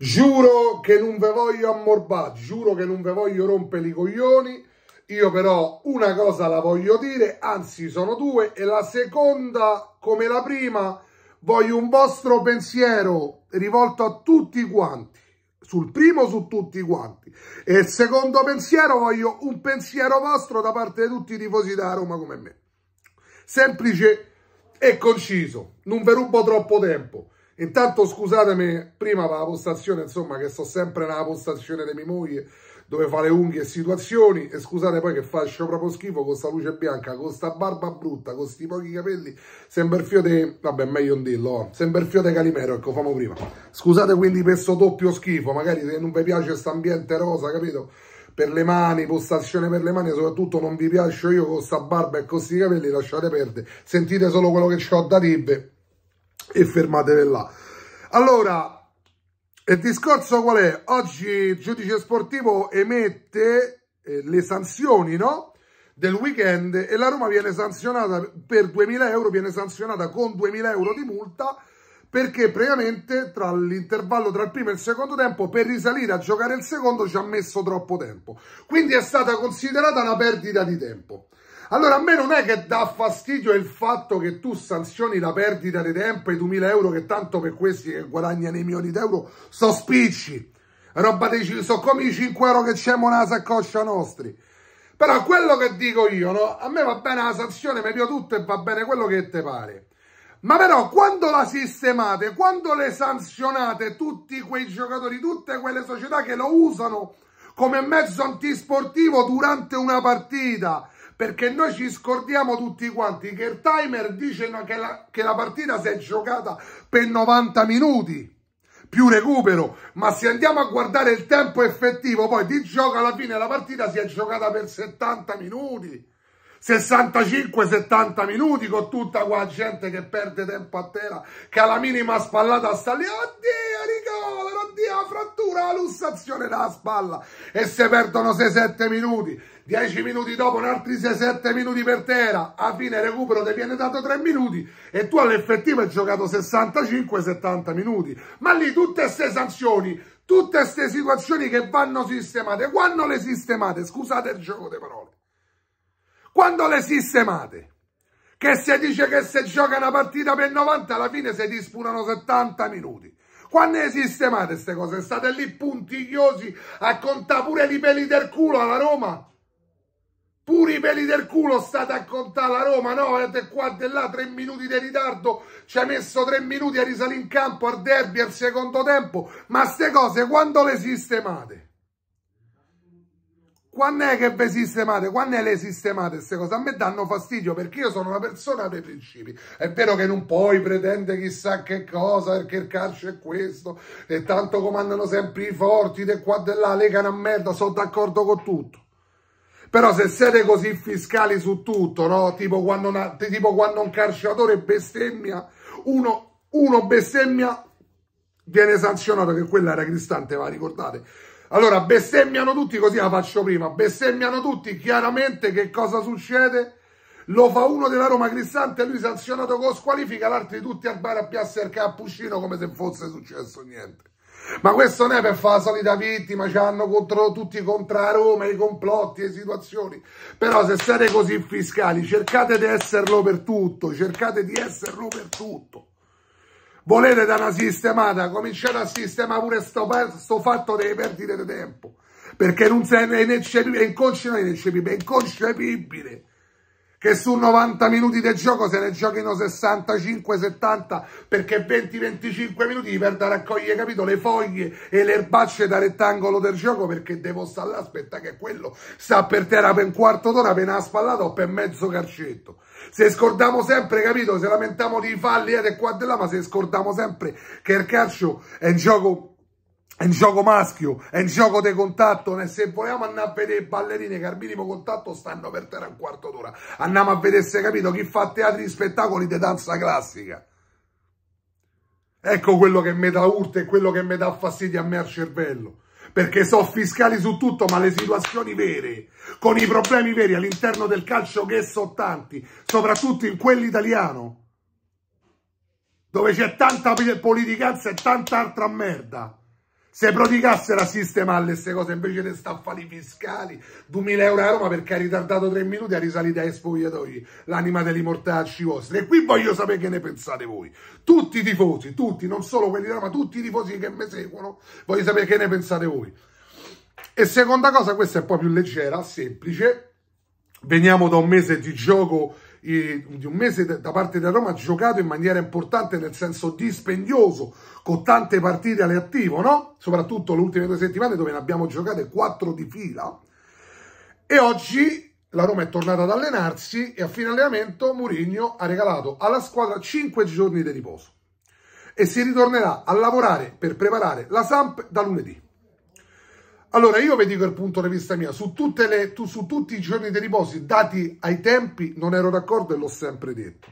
Giuro che non ve voglio ammorbare, giuro che non ve voglio rompere i coglioni. Io però una cosa la voglio dire, anzi sono due, e la seconda, come la prima, voglio un vostro pensiero rivolto a tutti quanti. Sul primo, su tutti quanti. E il secondo pensiero, voglio un pensiero vostro da parte di tutti i tifosi da Roma come me. Semplice e conciso, non ve rubo troppo tempo. Intanto scusatemi, prima per la postazione, insomma, che sto sempre nella postazione di mia moglie, dove fa le unghie e situazioni, e scusate poi che faccio proprio schifo con sta luce bianca, con sta barba brutta, con questi pochi capelli, sembra il fio di... vabbè, meglio un dillo, oh. sembra il fio di Calimero, ecco, famo prima. Scusate quindi per sto doppio schifo, magari se non vi piace questo ambiente rosa, capito? per le mani, postazione per le mani, soprattutto non vi piaccio io con sta barba e con questi capelli, lasciate perdere, sentite solo quello che ho da dirvi e fermatevi là. Allora, il discorso qual è? Oggi il giudice sportivo emette eh, le sanzioni, no? del weekend e la Roma viene sanzionata per 2000 euro, viene sanzionata con 2000 euro di multa perché praticamente tra l'intervallo tra il primo e il secondo tempo per risalire a giocare il secondo ci ha messo troppo tempo quindi è stata considerata una perdita di tempo allora a me non è che dà fastidio il fatto che tu sanzioni la perdita di tempo e i 2000 euro che tanto per questi che guadagnano i milioni di euro so spicci roba dei sono come i 5 euro che c'è nella saccoccia nostri però quello che dico io no? a me va bene la sanzione mi piace tutto e va bene quello che te pare ma però quando la sistemate, quando le sanzionate tutti quei giocatori, tutte quelle società che lo usano come mezzo antisportivo durante una partita, perché noi ci scordiamo tutti quanti che il timer dice che la, che la partita si è giocata per 90 minuti più recupero, ma se andiamo a guardare il tempo effettivo poi di gioco alla fine la partita si è giocata per 70 minuti. 65-70 minuti con tutta quella gente che perde tempo a terra, che alla minima spallata sta lì, oddio Nicola, oddio la frattura, la lussazione della spalla e se perdono 6-7 minuti, 10 minuti dopo un altri 6-7 minuti per terra, a fine recupero ti viene dato 3 minuti e tu all'effettivo hai giocato 65-70 minuti, ma lì tutte queste sanzioni, tutte queste situazioni che vanno sistemate, quando le sistemate, scusate il gioco di parole. Quando le sistemate, che se dice che se gioca una partita per 90 alla fine si disputano 70 minuti. Quando le sistemate queste cose? State lì puntigliosi a contare pure i peli del culo alla Roma? Pure i peli del culo state a contare la Roma, no? Vedete qua e là, tre minuti di ritardo, ci ha messo tre minuti a risalire in campo al derby, al secondo tempo. Ma queste cose quando le sistemate? Quando è che ve sistemate? Quando è le sistemate queste cose? A me danno fastidio perché io sono una persona dei principi. È vero che non puoi pretendere chissà che cosa perché il calcio è questo e tanto comandano sempre i forti di qua e là, legano a merda, sono d'accordo con tutto. Però se siete così fiscali su tutto, no? Tipo quando, una, tipo quando un calciatore bestemmia, uno, uno bestemmia viene sanzionato che quella era cristante, va ricordate? Allora, bestemmiano tutti, così la faccio prima, bestemmiano tutti, chiaramente che cosa succede? Lo fa uno della Roma Cristante, lui sanzionato con squalifica, l'altro tutti al bar a piazza il cappuccino come se fosse successo niente. Ma questo non è per fare la solita vittima, ci hanno contro, tutti contro la Roma, i complotti, le situazioni. Però se siete così fiscali, cercate di esserlo per tutto, cercate di esserlo per tutto volete dare una sistemata, cominciate a sistemare pure sto, sto fatto delle perdite di tempo, perché non sei è, ineccepibile, è inconcepibile, è inconcepibile che su 90 minuti del gioco se ne giochino 65-70 perché 20-25 minuti gli perda a raccogliere capito le foglie e le erbacce da rettangolo del gioco perché devo stare là aspetta che quello sta per terra per un quarto d'ora per una spallata o per mezzo carcetto se scordiamo sempre capito se lamentiamo di falli e eh, qua e là ma se scordiamo sempre che il calcio è un gioco è un gioco maschio, è un gioco di contatto. Se vogliamo andare a vedere ballerine che al minimo contatto stanno per terra un quarto d'ora, andiamo a vedere se capito chi fa teatri di spettacoli di danza classica. Ecco quello che mi dà urto e quello che mi dà fastidio a me al cervello. Perché so fiscali su tutto, ma le situazioni vere, con i problemi veri all'interno del calcio che so tanti, soprattutto in quell'italiano, dove c'è tanta politicanza e tanta altra merda se prodigassero a sistemare queste cose invece di staffali fiscali 2000 euro a Roma perché ha ritardato 3 minuti a risalire ai spogliatoi l'anima degli mortacci vostri e qui voglio sapere che ne pensate voi tutti i tifosi, tutti, non solo quelli di Roma tutti i tifosi che mi seguono voglio sapere che ne pensate voi e seconda cosa, questa è un po' più leggera, semplice veniamo da un mese di gioco di un mese da parte della Roma ha giocato in maniera importante nel senso dispendioso con tante partite all'attivo no? soprattutto le ultime due settimane dove ne abbiamo giocate quattro di fila e oggi la Roma è tornata ad allenarsi e a fine allenamento Mourinho ha regalato alla squadra 5 giorni di riposo e si ritornerà a lavorare per preparare la Samp da lunedì allora, io vi dico il punto di vista mio, su, le, tu, su tutti i giorni di riposo dati ai tempi non ero d'accordo e l'ho sempre detto.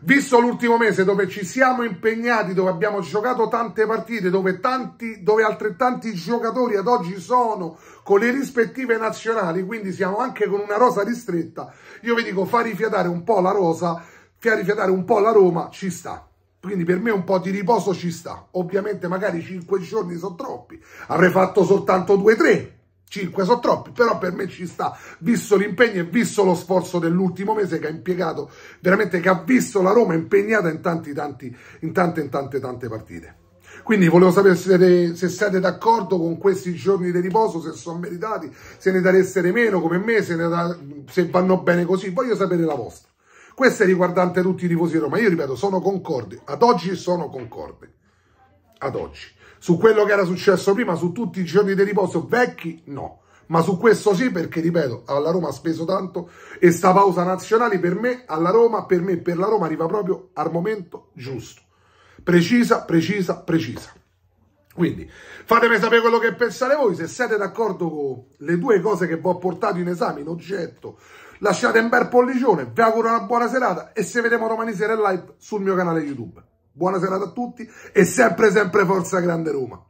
Visto l'ultimo mese dove ci siamo impegnati, dove abbiamo giocato tante partite, dove, tanti, dove altrettanti giocatori ad oggi sono con le rispettive nazionali, quindi siamo anche con una rosa ristretta, io vi dico fa rifiatare un po' la rosa, far rifiatare un po' la Roma ci sta. Quindi per me un po' di riposo ci sta. Ovviamente magari 5 giorni sono troppi. Avrei fatto soltanto 2-3. 5 sono troppi, però per me ci sta, visto l'impegno e visto lo sforzo dell'ultimo mese che ha impiegato, veramente che ha visto la Roma impegnata in, tanti, tanti, in tante, in tante, tante partite. Quindi volevo sapere se siete, siete d'accordo con questi giorni di riposo, se sono meritati, se ne dareste meno come me, se, da, se vanno bene così. Voglio sapere la vostra. Questo è riguardante tutti i tifosi di Roma. Io ripeto, sono concordi. Ad oggi sono concordi. Ad oggi. Su quello che era successo prima, su tutti i giorni di riposo vecchi, no. Ma su questo sì, perché ripeto, alla Roma ha speso tanto e sta pausa nazionale per me, alla Roma, per me, per la Roma arriva proprio al momento giusto. Precisa, precisa, precisa. Quindi fatemi sapere quello che pensate voi, se siete d'accordo con le due cose che vi ho portato in esame, in oggetto, lasciate un bel pollicione, vi auguro una buona serata e se vediamo domani sera in live sul mio canale YouTube. Buona serata a tutti e sempre sempre forza grande Roma.